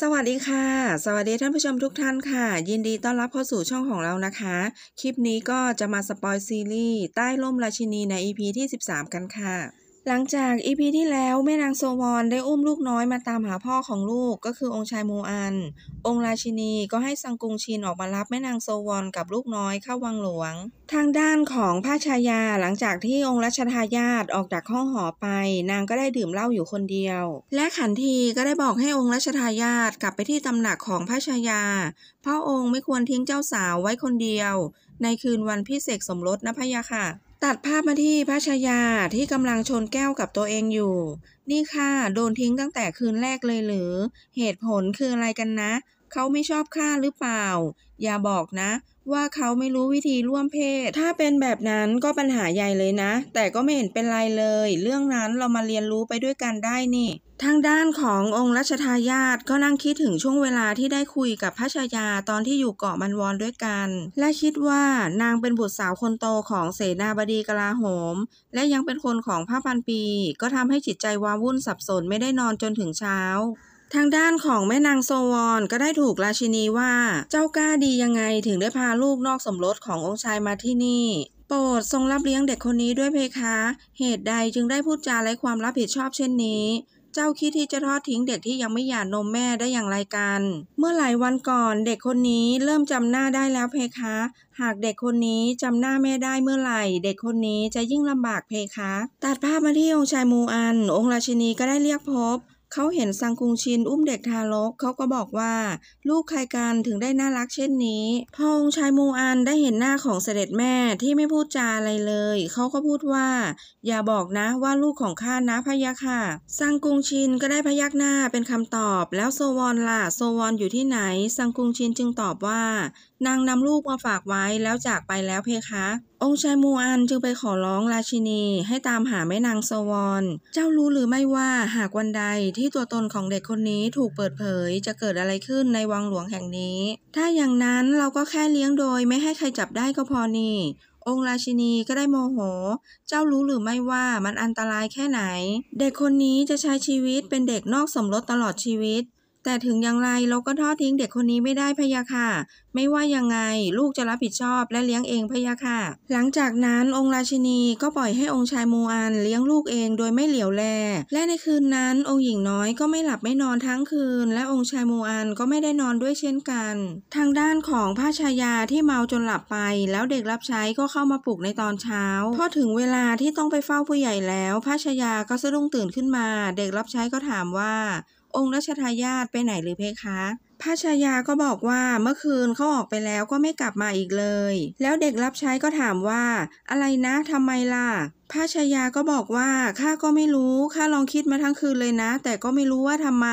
สวัสดีค่ะ สวัสดีท่านผู้ชมทุกท่านค่ะ ยินดีต้อนรับเข้าสู่ช่องของเรานะคะ คลิปนี้ก็จะมาสปอยซีรีส์ ใต้ร่มราชินีใน EP ที่ 13 กันค่ะหลังจากอีพีที่แล้วแม่นางโซวอนได้อุ้มลูกน้อยมาตามหาพ่อของลูก ก็คือองค์ชายโมอัน องค์ราชินีก็ให้สังกุงชินออกมารับแม่นางโซวอน กับลูกน้อยเข้าวังหลวง ทางด้านของพระชายา หลังจากที่องค์รัชทายาทออกจากห้องหอไป นางก็ได้ดื่มเหล้าอยู่คนเดียว และขันทีก็ได้บอกให้องค์รัชทายาทกลับไปที่ตำหนักของพระชายาพ่อองค์ไม่ควรทิ้งเจ้าสาวไว้คนเดียว ในคืนวันพิเศษสมรสนะพะยะค่ะตัดภาพมาที่พระชายา ที่กำลังชนแก้วกับตัวเองอยู่ นี่ค่ะ โดนทิ้งตั้งแต่คืนแรกเลยหรือ เหตุผลคืออะไรกันนะ เขาไม่ชอบข้าหรือเปล่า อย่าบอกนะว่าเขาไม่รู้วิธีร่วมเพศ ถ้าเป็นแบบนั้นก็ปัญหาใหญ่เลยนะ แต่ก็ไม่เห็นเป็นไรเลย เรื่องนั้นเรามาเรียนรู้ไปด้วยกันได้นี่ทางด้านขององค์รัชทายาทก็นั่งคิดถึงช่วงเวลาที่ได้คุยกับพระชายาตอนที่อยู่เกาะมันวอนด้วยกัน และคิดว่านางเป็นบุตรสาวคนโตของเสนาบดีกลาโหม และยังเป็นคนของพระพันปี ก็ทำให้จิตใจวาวุ่นสับสนไม่ได้นอนจนถึงเช้าทางด้านของแม่นางโซวอนก็ได้ถูกราชินีว่าเจ้ากล้าดียังไงถึงได้พาลูกนอกสมรสขององค์ชายมาที่นี่ โปรดทรงรับเลี้ยงเด็กคนนี้ด้วยเพคะ เหตุใดจึงได้พูดจาไร้ความรับผิดชอบเช่นนี้ เจ้าคิดที่จะทอดทิ้งเด็กที่ยังไม่หย่านมแม่ได้อย่างไรกัน เมื่อหลายวันก่อนเด็กคนนี้เริ่มจำหน้าได้แล้วเพคะ หากเด็กคนนี้จำหน้าแม่ได้เมื่อไหร่ เด็กคนนี้จะยิ่งลำบากเพคะ ตัดภาพมาที่องค์ชายมูอัน องค์ราชินีก็ได้เรียกพบเขาเห็นซังคุงชิน อุ้มเด็กทารกเขาก็บอกว่า ลูกใครกันถึงได้น่ารักเช่นนี้พอองชายมูอันได้เห็นหน้าของเสด็จแม่ที่ไม่พูดจาอะไรเลยเขาก็พูดว่า อย่าบอกนะว่าลูกของข้านะพะยะค่ะซังกุงชินก็ได้พยักหน้าเป็นคำตอบ แล้วโซวอนล่ะโซวอนอยู่ที่ไหนซังกุงชินจึงตอบว่านางนำลูกมาฝากไว้แล้วจากไปแล้วเพคะ องค์ชายมูอันจึงไปขอร้องราชินี ให้ตามหาแม่นางสวอน เจ้ารู้หรือไม่ว่าหากวันใดที่ตัวตนของเด็กคนนี้ถูกเปิดเผยจะเกิดอะไรขึ้นในวังหลวงแห่งนี้ ถ้าอย่างนั้นเราก็แค่เลี้ยงโดยไม่ให้ใครจับได้ก็พอนี่ องราชินีก็ได้โมโห เจ้ารู้หรือไม่ว่ามันอันตรายแค่ไหน เด็กคนนี้จะใช้ชีวิตเป็นเด็กนอกสมรสตลอดชีวิตแต่ถึงอย่างไรเราก็ทอดทิ้งเด็กคนนี้ไม่ได้พะยะค่ะ ไม่ว่ายังไงลูกจะรับผิดชอบและเลี้ยงเองพะยะค่ะ หลังจากนั้นองค์ราชินีก็ปล่อยให้องค์ชายมูอันเลี้ยงลูกเองโดยไม่เหลียวแลและในคืนนั้น องค์หญิงน้อยก็ไม่หลับไม่นอนทั้งคืน และองค์ชายมูอันก็ไม่ได้นอนด้วยเช่นกัน ทางด้านของพระชายาที่เมาจนหลับไป แล้วเด็กรับใช้ก็เข้ามาปลุกในตอนเช้าพอถึงเวลาที่ต้องไปเฝ้าผู้ใหญ่แล้วพระชายาก็สะดุ้งตื่นขึ้นมา เด็กรับใช้ก็ถามว่าองค์รัชทายาทไปไหนหรือเพคะพระชายาก็บอกว่าเมื่อคืนเขาออกไปแล้วก็ไม่กลับมาอีกเลย แล้วเด็กรับใช้ก็ถามว่า อะไรนะทำไมล่ะพระชายาก็บอกว่าข้าก็ไม่รู้ข้าลองคิดมาทั้งคืนเลยนะแต่ก็ไม่รู้ว่าทำไม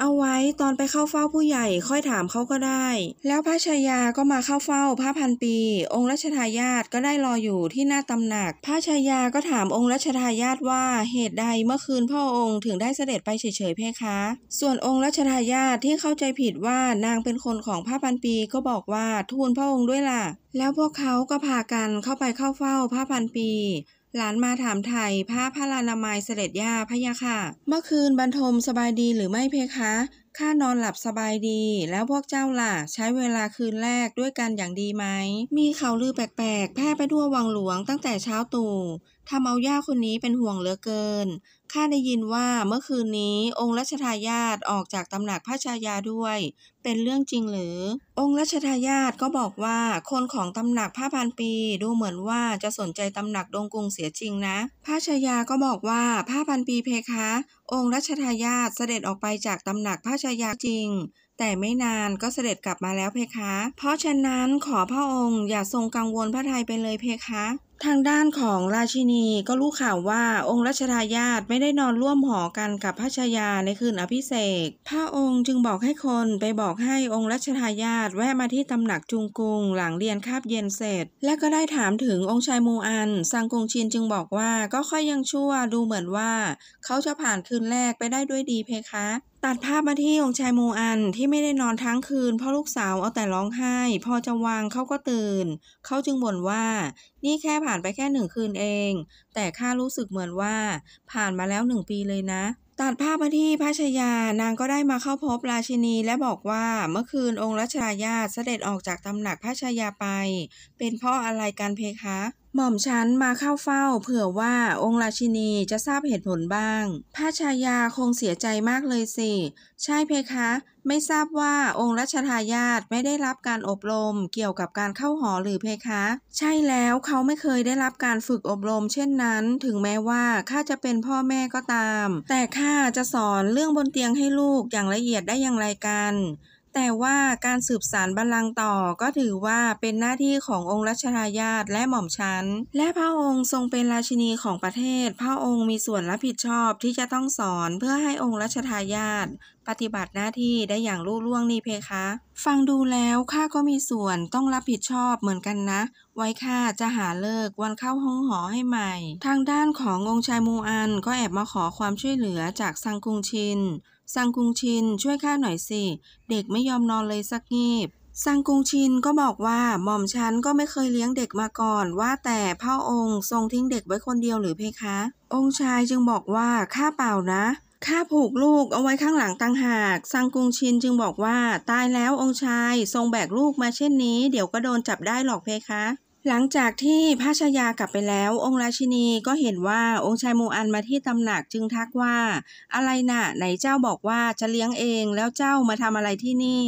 เอาไว้ตอนไปเข้าเฝ้าผู้ใหญ่ค่อยถามเขาก็ได้ แล้วพระชายาก็มาเข้าเฝ้าพระพันปี องค์รัชทายาทก็ได้รออยู่ที่หน้าตำหนักพระชายาก็ถามองค์รัชทายาทว่าเหตุใดเมื่อคืนพ่อองค์ถึงได้เสด็จไปเฉยๆเพคะส่วนองค์รัชทายาทที่เข้าใจผิดว่านางเป็นคนของพระพันปีก็บอกว่าทูลพ่อองค์ด้วยล่ะ แล้วพวกเขาก็พากันเข้าไปเข้าเฝ้าพระพันปีหลานมาถามไทยผ้าพระลานามัยเสด็จย่าพะยะค่ะ เมื่อคืนบรรทมสบายดีหรือไม่เพคะข้านอนหลับสบายดีแล้วพวกเจ้าล่ะ ใช้เวลาคืนแรกด้วยกันอย่างดีไหม มีข่าวลือแปลกๆ แพร่ไปทั่ววังหลวงตั้งแต่เช้าตู่ทำเอาย่าคนนี้เป็นห่วงเหลือเกินข้าได้ยินว่าเมื่อคืนนี้องค์รัชทายาทออกจากตำหนักพระชายาด้วย เป็นเรื่องจริงหรือ องค์รัชทายาทก็บอกว่าคนของตำหนักพระพันปีดูเหมือนว่าจะสนใจตำหนักดงกุงเสียจริงนะ พระชายาก็บอกว่าพระพันปีเพคะ องค์รัชทายาทเสด็จออกไปจากตำหนักพระชายาจริง แต่ไม่นานก็เสด็จกลับมาแล้วเพคะ เพราะฉะนั้นขอพระองค์อย่าทรงกังวลพระไทยไปเลยเพคะทางด้านของราชินีก็รู้ข่าวว่าองค์รัชทายาทไม่ได้นอนร่วมหอกันกับพระชายาในคืนอภิเษกพระองค์จึงบอกให้คนไปบอกให้องค์รัชทายาทแวะมาที่ตำหนักจุงกุงหลังเรียนคาบเย็นเสร็จ และก็ได้ถามถึงองค์ชายมูอันสังกงชินจึงบอกว่าก็ค่อยยังชั่วดูเหมือนว่า เขาจะผ่านคืนแรกไปได้ด้วยดีเพคะ ตัดภาพมาที่องค์ชายโมอันที่ไม่ได้นอนทั้งคืนเพราะลูกสาวเอาแต่ร้องไห้พอจะวางเขาก็ตื่น เขาจึงบ่นว่านี่แค่ผ่านไปแค่หนึ่งคืนเอง แต่ข้ารู้สึกเหมือนว่า ผ่านมาแล้วหนึ่งปีเลยนะตัดภาพมาที่พระชายานางก็ได้มาเข้าพบราชินีและบอกว่าเมื่อคืนองค์รัชายาเสด็จออกจากตำหนักพระชายาไป เป็นเพราะอะไรกันเพคะ หม่อมฉันมาเข้าเฝ้า เผื่อว่าองค์ราชินีจะทราบเหตุผลบ้างพระชายาคงเสียใจมากเลยสิใช่เพคะ ไม่ทราบว่าองค์รัชทายาทไม่ได้รับการอบรมเกี่ยวกับการเข้าหอหรือเพคะ ใช่แล้วเขาไม่เคยได้รับการฝึกอบรมเช่นนั้น ถึงแม้ว่าข้าจะเป็นพ่อแม่ก็ตาม แต่ข้าจะสอนเรื่องบนเตียงให้ลูกอย่างละเอียดได้อย่างไรกันแต่ว่าการสืบสารบัลลังก์ต่อก็ถือว่าเป็นหน้าที่ขององค์รัชทายาทและหม่อมชันและพระองค์ทรงเป็นราชินีของประเทศ พระองค์มีส่วนรับผิดชอบที่จะต้องสอนเพื่อให้องค์รัชทายาทปฏิบัติหน้าที่ได้อย่างลุล่วงนี่เพคะ ฟังดูแล้วข้าก็มีส่วนต้องรับผิดชอบเหมือนกันนะ ไว้ข้าจะหาเลิกวันเข้าห้องหอให้ใหม่ ทางด้านขององค์ชายมูอันก็แอบมาขอความช่วยเหลือจากซังกุงชินสังกุงชินช่วยข้าหน่อยสิ เด็กไม่ยอมนอนเลยสักงีบสังกุงชินก็บอกว่าหม่อมฉันก็ไม่เคยเลี้ยงเด็กมาก่อนว่า แต่พ่อองค์ทรงทิ้งเด็กไว้คนเดียวหรือเพคะ องค์ชายจึงบอกว่าข้าเปล่านะ ข้าผูกลูกเอาไว้ข้างหลังตังหากสังกุงชินจึงบอกว่าตายแล้วองค์ชายทรงแบกลูกมาเช่นนี้ เดี๋ยวก็โดนจับได้หรอกเพคะหลังจากที่พระชายากลับไปแล้ว องค์ราชินีก็เห็นว่าองค์ชายมูอันมาที่ตำหนักจึงทักว่า อะไรนะ่ะไหนเจ้าบอกว่าจะเลี้ยงเองแล้วเจ้ามาทำอะไรที่นี่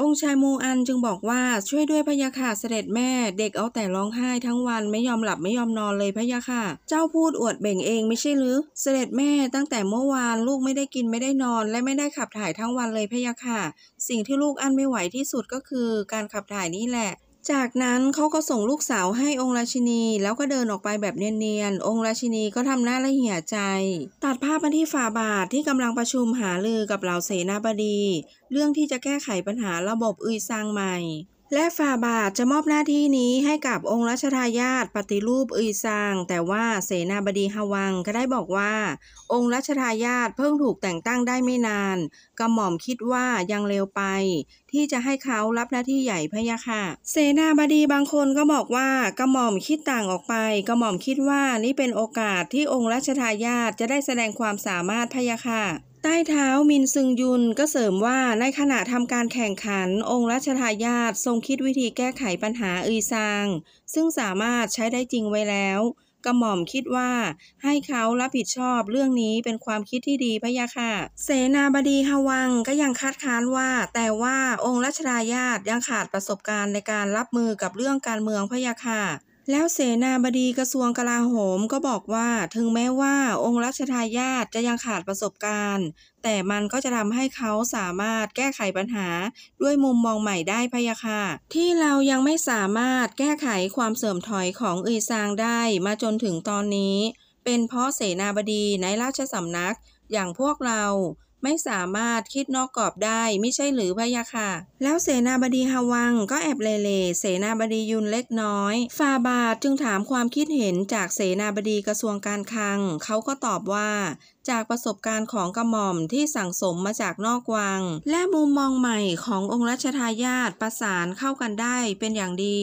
องค์ชายมูอันจึงบอกว่าช่วยด้วยพยาค่ะเสด็จแม่เด็กเอาแต่ร้องไห้ทั้งวันไม่ยอมหลับไม่ยอมนอนเลยพยาค่ะเจ้าพูดอวดเบ่งเองไม่ใช่หรือเสด็จแม่ ตั้งแต่เมื่อวานลูกไม่ได้กินไม่ได้นอนและไม่ได้ขับถ่ายทั้งวันเลยพยาค่ะสิ่งที่ลูกอั้นไม่ไหวที่สุดก็คือการขับถ่ายนี่แหละจากนั้นเขาก็ส่งลูกสาวให้องค์ราชินี แล้วก็เดินออกไปแบบเนียนๆ องค์ราชินีก็ทำหน้าละเหี่ยใจ ตัดภาพมาที่ฝ่าบาทที่กำลังประชุมหาลือกับเหล่าเสนาบดี เรื่องที่จะแก้ไขปัญหาระบบอุยซางใหม่และฝ่าบาทจะมอบหน้าที่นี้ให้กับองค์รัชทายาทปฏิรูปอีซาง แต่ว่าเสนาบดีฮวังก็ได้บอกว่า องค์รัชทายาทเพิ่งถูกแต่งตั้งได้ไม่นานกระหม่อมคิดว่ายังเร็วไปที่จะให้เขารับหน้าที่ใหญ่พะยะค่ะเสนาบดีบางคนก็บอกว่ากระหม่อมคิดต่างออกไปกระหม่อมคิดว่านี่เป็นโอกาสที่องค์รัชทายาทจะได้แสดงความสามารถพะยะค่ะใต้เท้ามินซึงยุนก็เสริมว่าในขณะทำการแข่งขัน องค์รัชทายาททรงคิดวิธีแก้ไขปัญหาออซาง ซึ่งสามารถใช้ได้จริงไว้แล้วกระหม่อมคิดว่าให้เขารับผิดชอบเรื่องนี้เป็นความคิดที่ดีพะยะค่ะเสนาบดีฮวังก็ยังคัดค้านว่า แต่ว่าองค์รัชทายาทยังขาดประสบการณ์ในการรับมือกับเรื่องการเมืองพะยะค่ะแล้วเสนาบดีกระทรวงกลาโหมก็บอกว่าถึงแม้ว่าองค์รัชทายาทจะยังขาดประสบการณ์ แต่มันก็จะทำให้เขาสามารถแก้ไขปัญหาด้วยมุมมองใหม่ได้พยาค่ะที่เรายังไม่สามารถแก้ไขความเสื่อมถอยของอีซางได้มาจนถึงตอนนี้ เป็นเพราะเสนาบดีในราชสำนักอย่างพวกเราไม่สามารถคิดนอกกรอบได้ไม่ใช่หรือพะยะค่ะแล้วเสนาบดีฮวัง ก็แอบเลเลเสนาบดียุนเล็กน้อย ฟาบาทจึงถามความคิดเห็นจากเสนาบดีกระทรวงการคลัง เขาก็ตอบว่า จากประสบการณ์ของกระหม่อมที่สั่งสมมาจากนอกวัง และมุมมองใหม่ขององค์รัชทายาทประสานเข้ากันได้เป็นอย่างดี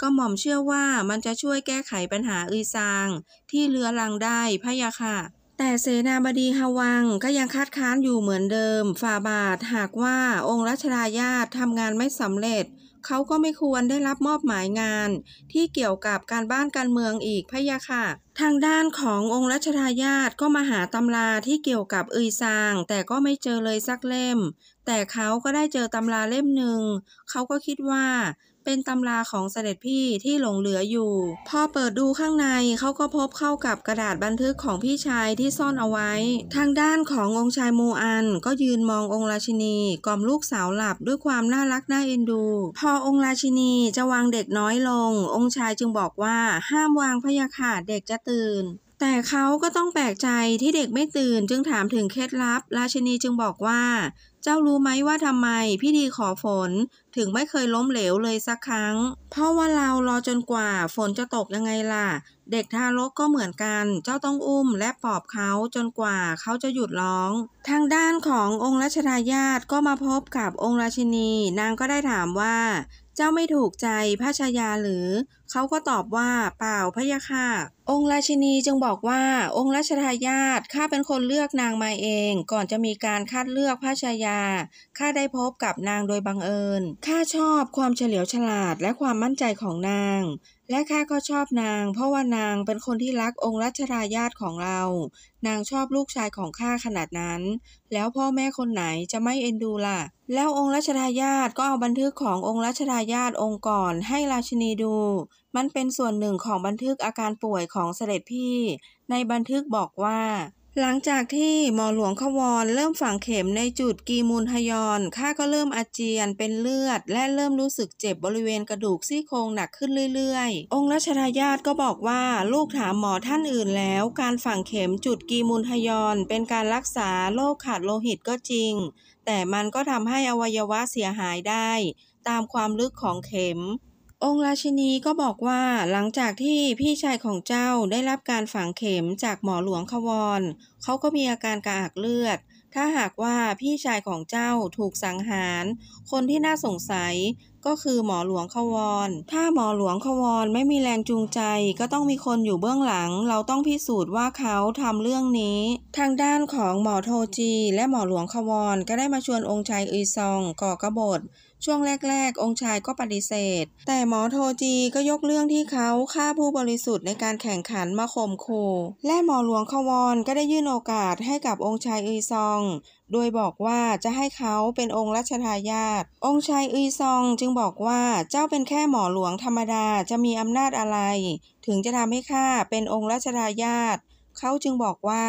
กระหม่อมเชื่อว่ามันจะช่วยแก้ไขปัญหาอือซาง ที่เลือรังได้พะยะค่ะแต่เสนาบดีฮวังก็ยังคัดค้านอยู่เหมือนเดิม ฝ่าบาทหากว่าองค์รัชทายาททำงานไม่สำเร็จเขาก็ไม่ควรได้รับมอบหมายงาน ที่เกี่ยวกับการบ้านการเมืองอีกพะยะค่ะทางด้านขององค์รัชทายาทก็มาหาตำราที่เกี่ยวกับเอยซาง แต่ก็ไม่เจอเลยสักเล่ม แต่เขาก็ได้เจอตำราเล่มหนึ่งเขาก็คิดว่าเป็นตำราของเสด็จพี่ที่หลงเหลืออยู่พอเปิดดูข้างในเขาก็พบเข้ากับกระดาษบันทึกของพี่ชายที่ซ่อนเอาไว้ ทางด้านขององค์ชายมูอันก็ยืนมององค์ราชินีกล่อมลูกสาวหลับด้วยความน่ารักน่าเอ็นดู พอองค์ราชินีจะวางเด็กน้อยลง องค์ชายจึงบอกว่าห้ามวางพยาขาดเด็กจะตื่น แต่เขาก็ต้องแปลกใจที่เด็กไม่ตื่นจึงถามถึงเคล็ดลับ ราชนีจึงบอกว่าเจ้ารู้ไหมว่าทำไม พิธีขอฝน ถึงไม่เคยล้มเหลวเลยสักครั้ง เพราะว่าเรารอจนกว่า ฝนจะตกยังไงล่ะ เด็กทารกก็เหมือนกัน เจ้าต้องอุ้มและปลอบเขาจนกว่าเขาจะหยุดร้อง ทางด้านขององค์ราชทายาทก็มาพบกับองค์ราชินี นางก็ได้ถามว่าเจ้าไม่ถูกใจพระชายาหรือ เขาก็ตอบว่าเปล่าพะยะค่ะ องค์ราชินีจึงบอกว่าองค์ราชทายาทข้าเป็นคนเลือกนางมาเอง ก่อนจะมีการคัดเลือกพระชายา ข้าได้พบกับนางโดยบังเอิญ ข้าชอบความเฉลียวฉลาดและความมั่นใจของนางและข้าก็ชอบนาง เพราะว่านางเป็นคนที่รักองค์รัชทายาทของเรา นางชอบลูกชายของข้าขนาดนั้น แล้วพ่อแม่คนไหนจะไม่เอ็นดูล่ะ แล้วองค์รัชทายาทก็เอาบันทึกขององค์รัชทายาทองค์ก่อนให้ราชินีดู มันเป็นส่วนหนึ่งของบันทึกอาการป่วยของเสด็จพี่ ในบันทึกบอกว่าหลังจากที่หมอหลวงขวรเริ่มฝังเข็มในจุดกีมูลทยอน ข้าก็เริ่มอาเจียนเป็นเลือดและเริ่มรู้สึกเจ็บบริเวณกระดูกซี่โครงหนักขึ้นเรื่อยๆ องค์รัชทายาทก็บอกว่าลูกถามหมอท่านอื่นแล้ว การฝังเข็มจุดกีมูลทยอนเป็นการรักษาโรคขาดโลหิตก็จริง แต่มันก็ทำให้อวัยวะเสียหายได้ตามความลึกของเข็มองค์ราชินีก็บอกว่าหลังจากที่พี่ชายของเจ้าได้รับการฝังเข็มจากหมอหลวงขวรเขาก็มีอาการกระอักเลือด ถ้าหากว่าพี่ชายของเจ้าถูกสังหาร คนที่น่าสงสัยก็คือหมอหลวงขวรถ้าหมอหลวงขวรไม่มีแรงจูงใจ ก็ต้องมีคนอยู่เบื้องหลัง เราต้องพิสูจน์ว่าเขาทำเรื่องนี้ ทางด้านของหมอโทจีและหมอหลวงขวรก็ได้มาชวนองค์ชายอีซองก่อกระบฏช่วงแรก ๆ องค์ชายก็ปฏิเสธ แต่หมอโทจีก็ยกเรื่องที่เขาฆ่าผู้บริสุทธิ์ในการแข่งขันมาข่มขู่ และหมอหลวงขวอนก็ได้ยื่นโอกาสให้กับองค์ชายอีซอง โดยบอกว่าจะให้เขาเป็นองค์รัชทายาทองค์ชายอีซองจึงบอกว่าเจ้าเป็นแค่หมอหลวงธรรมดาจะมีอำนาจอะไร ถึงจะทำให้ข้าเป็นองค์รัชทายาทเขาจึงบอกว่า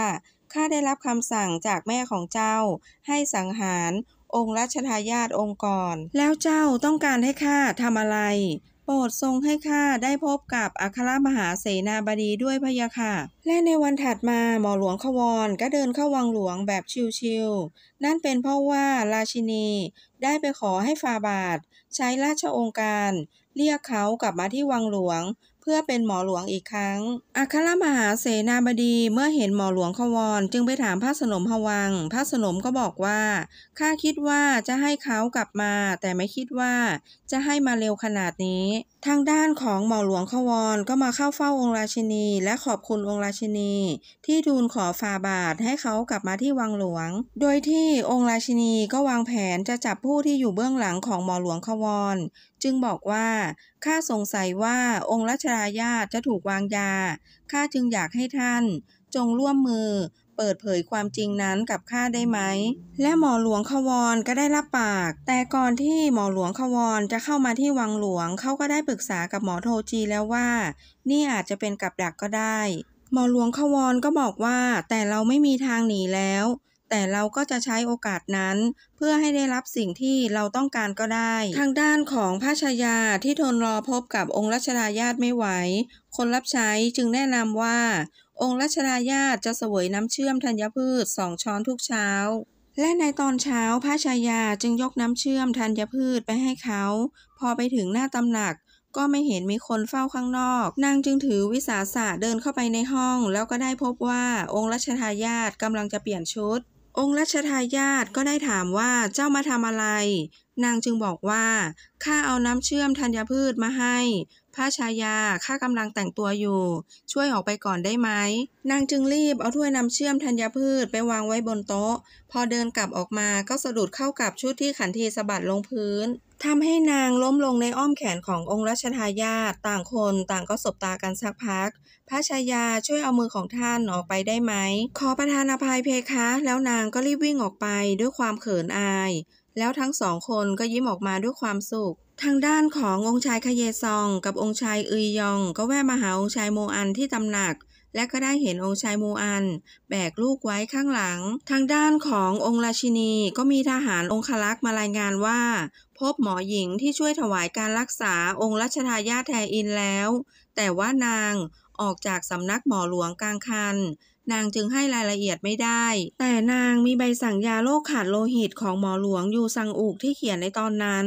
ข้าได้รับคำสั่งจากแม่ของเจ้าให้สังหารองค์รัชทายาทองค์ก่อน แล้วเจ้าต้องการให้ข้าทำอะไร โปรดทรงให้ข้าได้พบกับอัครมหาเสนาบดีด้วยพยาค่ะ และในวันถัดมาหมอหลวงขวร ก็เดินเข้าวังหลวงแบบชิวๆ นั่นเป็นเพราะว่าราชินี ได้ไปขอให้ฟาบาท ใช้ราชองค์การ เรียกเขากลับมาที่วังหลวงพื่อเป็นหมอหลวงอีกครั้งอัครมหาเสนาบดีเมื่อเห็นหมอหลวงขวรจึงไปถามพระสนมพวัง พระสนมก็บอกว่า ข้าคิดว่าจะให้เขากลับมา แต่ไม่คิดว่าจะให้มาเร็วขนาดนี้ ทางด้านของหมอหลวงขวรก็มาเข้าเฝ้าองค์ราชินี และขอบคุณองค์ราชินี ที่ทูลขอฝ่าบาทให้เขากลับมาที่วังหลวง โดยที่องค์ราชินีก็วางแผนจะจับผู้ที่อยู่เบื้องหลังของหมอหลวงขวรจึงบอกว่า ข้าสงสัยว่าองค์รัชรายาจะถูกวางยา ข้าจึงอยากให้ท่าน จงร่วมมือ เปิดเผยความจริงนั้นกับข้าได้ไหม และหมอหลวงขวรก็ได้รับปาก แต่ก่อนที่หมอหลวงขวรจะเข้ามาที่วังหลวง เขาก็ได้ปรึกษากับหมอโทจีแล้วว่า นี่อาจจะเป็นกับดักก็ได้ หมอหลวงขวรก็บอกว่า แต่เราไม่มีทางหนีแล้วแต่เราก็จะใช้โอกาสนั้น เพื่อให้ได้รับสิ่งที่เราต้องการก็ได้ ทางด้านของพระชายาที่ทนรอพบกับองค์รัชดาญาติไม่ไหว คนรับใช้จึงแนะนำว่า องค์รัชดาญาติจะเสวยน้ำเชื่อมธัญพืชสองช้อนทุกเช้า และในตอนเช้าพระชายาจึงยกน้ำเชื่อมธัญพืชไปให้เขา พอไปถึงหน้าตำหนัก ก็ไม่เห็นมีคนเฝ้าข้างนอก นางจึงถือวิสาสะเดินเข้าไปในห้อง แล้วก็ได้พบว่าองค์รัชทายาทกำลังจะเปลี่ยนชุดองค์รัชทายาทก็ได้ถามว่าเจ้ามาทำอะไร นางจึงบอกว่าข้าเอาน้ำเชื่อมธัญพืชมาให้ พระชายาข้ากำลังแต่งตัวอยู่ ช่วยออกไปก่อนได้ไหมนางจึงรีบเอาถ้วยน้ำเชื่อมธัญพืชไปวางไว้บนโต๊ะ พอเดินกลับออกมาก็สะดุดเข้ากับชุดที่ขันทีสะบัดลงพื้นทำให้นางล้มลงในอ้อมแขนขององค์รัชทายาทต่างคนต่างก็สบตากันสักพัก พระชายาช่วยเอามือของท่านออกไปได้ไหม ขอประธานอภัยเพคะ แล้วนางก็รีบวิ่งออกไปด้วยความเขินอาย แล้วทั้งสองคนก็ยิ้มออกมาด้วยความสุข ทางด้านขององค์ชายคเยซองกับองค์ชายอึยยอง ก็แวะมาหาองค์ชายโมอันที่ตำหนัก และก็ได้เห็นองค์ชายมูอัน แบกลูกไว้ข้างหลัง ทางด้านขององค์ราชินีก็มีทหารองคลักษ์มารายงานว่าพบหมอหญิงที่ช่วยถวายการรักษาองค์รัชทายาทแทอินแล้ว แต่ว่านางออกจากสำนักหมอหลวงกลางคัน นางจึงให้รายละเอียดไม่ได้ แต่นางมีใบสั่งยาโรคขาดโลหิตของหมอหลวงอยู่สังอุกที่เขียนในตอนนั้น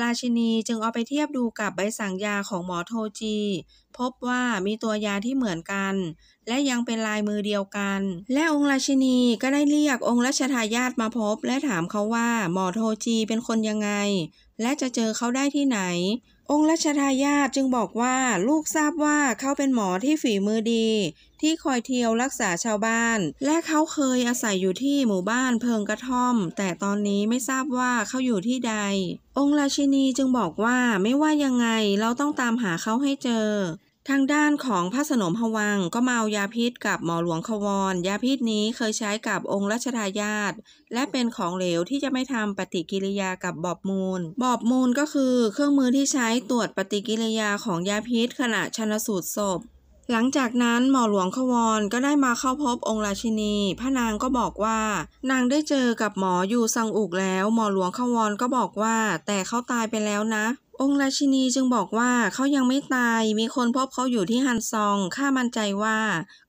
ราชินีจึงเอาไปเทียบดูกับใบสั่งยาของหมอโทจีพบว่ามีตัวยาที่เหมือนกัน และยังเป็นลายมือเดียวกัน และองค์ราชินีก็ได้เรียกองค์ราชทายาทมาพบ และถามเขาว่า หมอโทจีเป็นคนยังไง และจะเจอเขาได้ที่ไหน องค์ราชทายาทจึงบอกว่าลูกทราบว่าเขาเป็นหมอที่ฝีมือดี ที่คอยเที่ยวรักษาชาวบ้าน และเขาเคยอาศัยอยู่ที่หมู่บ้านเพิงกระท่อม แต่ตอนนี้ไม่ทราบว่าเขาอยู่ที่ใด องค์ราชินีจึงบอกว่าไม่ว่ายังไงเราต้องตามหาเขาให้เจอทางด้านของพระสนมพวังก็มาเอายาพิษกับหมอหลวงขวร ยาพิษนี้เคยใช้กับองค์รัชทายาทและเป็นของเหลวที่จะไม่ทำปฏิกิริยากับบอบมูล บอบมูลก็คือเครื่องมือที่ใช้ตรวจปฏิกิริยาของยาพิษ ขณะชนสูตรศพ หลังจากนั้นหมอหลวงขวรก็ได้มาเข้าพบองค์ราชินี พระนางก็บอกว่านางได้เจอกับหมออยู่สังอุกแล้ว หมอหลวงขวรก็บอกว่า แต่เขาตายไปแล้วนะองค์ราชินีจึงบอกว่าเขายังไม่ตาย มีคนพบเขาอยู่ที่ฮันซอง ข้ามั่นใจว่า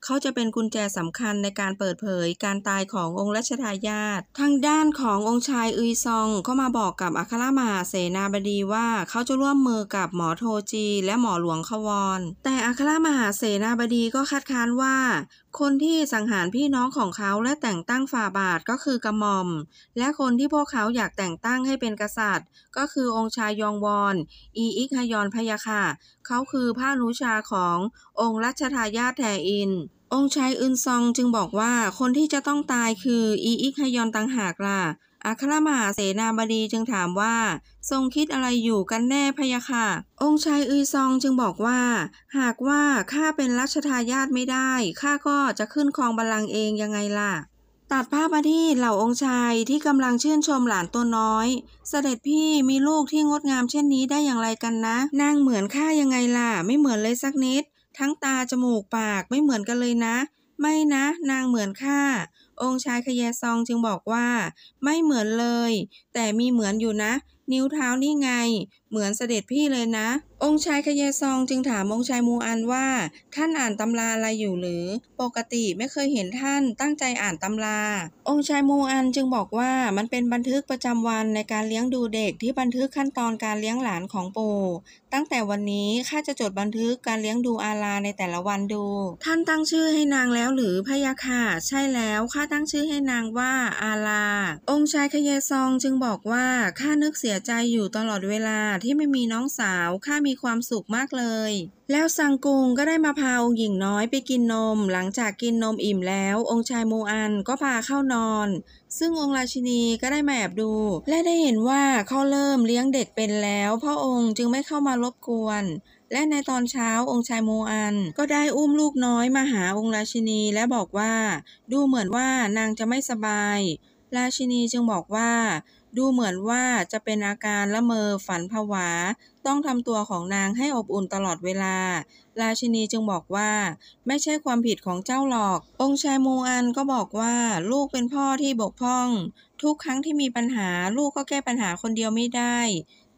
เขาจะเป็นกุญแจสำคัญในการเปิดเผยการตายขององค์ราชทายาททางด้านขององค์ชายอุยซองเขามาบอกกับอัครมหาเสนาบดีว่าเขาจะร่วมมือกับหมอโทจี และหมอหลวงขวรนแต่อัครมหาเสนาบดีก็คัดค้านว่าคนที่สังหารพี่น้องของเขาและแต่งตั้งฝ่าบาทก็คือกระหม่อม และคนที่พวกเขาอยากแต่งตั้งให้เป็นกษัตริย์ก็คือองค์ชายยองวอน อีอิกฮยอนพยาค่ะเขาคือผ้านุชาขององค์รัชทายาทแทอิน องค์ชายอึนซองจึงบอกว่าคนที่จะต้องตายคืออีอิกฮยอนตังหากล่ะอัครมหาเสนาบดีจึงถามว่าทรงคิดอะไรอยู่กันแน่พยาค่ะองค์ชายอือซองจึงบอกว่า หากว่าข้าเป็นรัชทายาทไม่ได้ ข้าก็จะขึ้นครองบัลลังก์เองยังไงล่ะ ตัดภาพมาที่เหล่าองค์ชายที่กำลังชื่นชมหลานตัวน้อย เสด็จพี่มีลูกที่งดงามเช่นนี้ได้อย่างไรกันนะ นางเหมือนข้ายังไงล่ะ ไม่เหมือนเลยสักนิด ทั้งตาจมูกปากไม่เหมือนกันเลยนะ ไม่นะ นางเหมือนข้าองค์ชายขยะซองจึงบอกว่า ไม่เหมือนเลย แต่มีเหมือนอยู่นะ นิ้วเท้านี่ไงเหมือนเสด็จพี่เลยนะ องค์ชายขยยซองจึงถามองค์ชายมูอันว่าท่านอ่านตำราอะไรอยู่หรือปกติไม่เคยเห็นท่านตั้งใจอ่านตำรา องค์ชายมูอันจึงบอกว่ามันเป็นบันทึกประจำวันในการเลี้ยงดูเด็กที่บันทึกขั้นตอนการเลี้ยงหลานของปู่ตั้งแต่วันนี้ข้าจะจดบันทึกการเลี้ยงดูอาลาในแต่ละวันดู ท่านตั้งชื่อให้นางแล้วหรือพยาค่ะใช่แล้วข้าตั้งชื่อให้นางว่าอาลาองค์ชายขยยซองจึงบอกว่าข้านึกเสียใจอยู่ตลอดเวลาที่ไม่มีน้องสาว ข้ามีความสุขมากเลย แล้วซังกุงก็ได้มาพาองหญิงน้อยไปกินนม หลังจากกินนมอิ่มแล้ว องค์ชายโมอันก็พาเข้านอน ซึ่งองค์ราชินีก็ได้มาแอบดู และได้เห็นว่าเขาเริ่มเลี้ยงเด็กเป็นแล้วพระองค์จึงไม่เข้ามารบกวน และในตอนเช้าองค์ชายโมอัน ก็ได้อุ้มลูกน้อยมาหาองค์ราชินี และบอกว่า ดูเหมือนว่านางจะไม่สบาย ราชินีจึงบอกว่าดูเหมือนว่าจะเป็นอาการละเมอฝันผวา ต้องทำตัวของนางให้อบอุ่นตลอดเวลา ราชินีจึงบอกว่า ไม่ใช่ความผิดของเจ้าหรอก องค์ชายมูอันก็บอกว่าลูกเป็นพ่อที่บกพร่อง ทุกครั้งที่มีปัญหาลูกก็แก้ปัญหาคนเดียวไม่ได้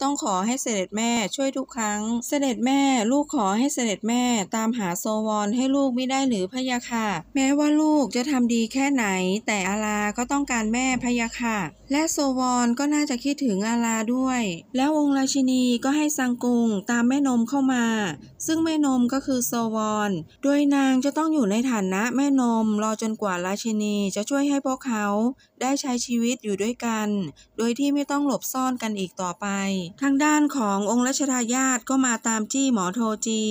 ต้องขอให้เสด็จแม่ช่วยทุกครั้ง เสด็จแม่ลูกขอให้เสด็จแม่ตามหาโซวอนให้ลูกไม่ได้หรือพยาค่ะ แม้ว่าลูกจะทำดีแค่ไหน แต่อาลาก็ต้องการแม่พยาค่ะ และโซวอนก็น่าจะคิดถึงอาลาด้วย แล้วองค์ราชินีก็ให้สังกุงตามแม่นมเข้ามา ซึ่งแม่นมก็คือโซวอนโดยนางจะต้องอยู่ในฐานะแม่นมรอจนกว่าราชินีจะช่วยให้พวกเขา ได้ใช้ชีวิตอยู่ด้วยกัน โดยที่ไม่ต้องหลบซ่อนกันอีกต่อไปทางด้านขององค์รัชทายาทก็มาตามจี้หมอโทจี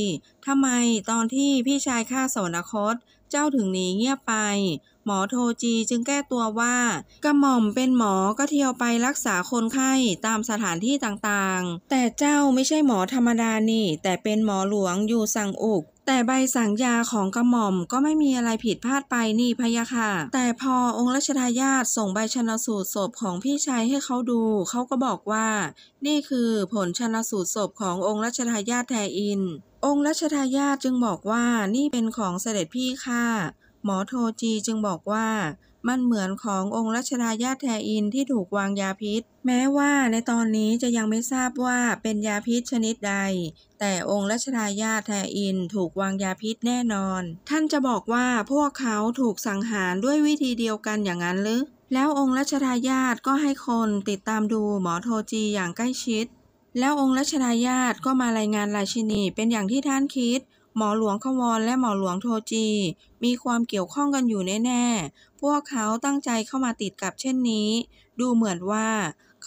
ทำไมตอนที่พี่ชายฆ่าสวรคตเจ้าถึงหนีเงียบไป หมอโทจีจึงแก้ตัวว่ากระหม่อมเป็นหมอก็เที่ยวไปรักษาคนไข้ตามสถานที่ต่างๆ แต่เจ้าไม่ใช่หมอธรรมดานี่แต่เป็นหมอหลวงอยู่สังอุกแต่ใบสั่งยาของกระหม่อมก็ไม่มีอะไรผิดพลาดไปนี่พะยะค่ะแต่พอองค์รัชทายาทส่งใบชนสูตรศพของพี่ชายให้เขาดู เขาก็บอกว่านี่คือผลชนสูตรศพขององค์รัชทายาทแทอิน องค์รัชทายาทจึงบอกว่านี่เป็นของเสด็จพี่ค่ะหมอโทจีจึงบอกว่ามันเหมือนขององค์รัชดายาแทอินที่ถูกวางยาพิษ แม้ว่าในตอนนี้จะยังไม่ทราบว่าเป็นยาพิษชนิดใด แต่องค์รัชดายาแทอินถูกวางยาพิษแน่นอน ท่านจะบอกว่าพวกเขาถูกสังหารด้วยวิธีเดียวกันอย่างนั้นหรือแล้วองค์รัชดายาก็ให้คนติดตามดูหมอโทจีอย่างใกล้ชิด แล้วองค์รัชดายาก็มารายงานราชินีเป็นอย่างที่ท่านคิดหมอหลวงขวอนและหมอหลวงโทจี มีความเกี่ยวข้องกันอยู่แน่ ๆ พวกเขาตั้งใจเข้ามาติดกับเช่นนี้ ดูเหมือนว่า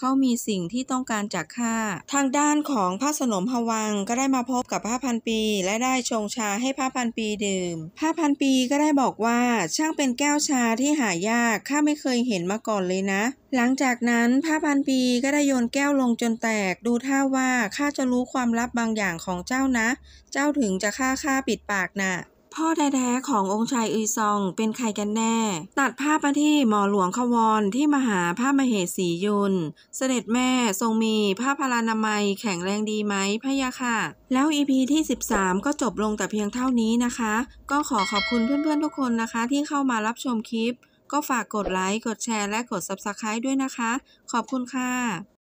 เขามีสิ่งที่ต้องการจากข้า ทางด้านของพระสนมพวังก็ได้มาพบกับพระพันปีและได้ชงชาให้พระพันปีดื่มพระพันปีก็ได้บอกว่า ช่างเป็นแก้วชาที่หายากข้าไม่เคยเห็นมาก่อนเลยนะ หลังจากนั้นพระพันปีก็ได้โยนแก้วลงจนแตกดูท่าว่าข้าจะรู้ความลับบางอย่างของเจ้านะ เจ้าถึงจะฆ่าข้าปิดปากนะ่ะพ่อแท้ๆขององค์ชายอีซองเป็นใครกันแน่ ตัดภาพมาที่หมอหลวงขวรที่มหาพระมเหสียุน เสด็จแม่ทรงมีพระพลานามัยแข็งแรงดีไหมพะยะค่ะ แล้วอีพีที่ 13 ก็จบลงแต่เพียงเท่านี้นะคะ ก็ขอขอบคุณเพื่อนๆทุกคนนะคะที่เข้ามารับชมคลิป ก็ฝากกดไลค์ กดแชร์ และกด Subscribe ด้วยนะคะ ขอบคุณค่ะ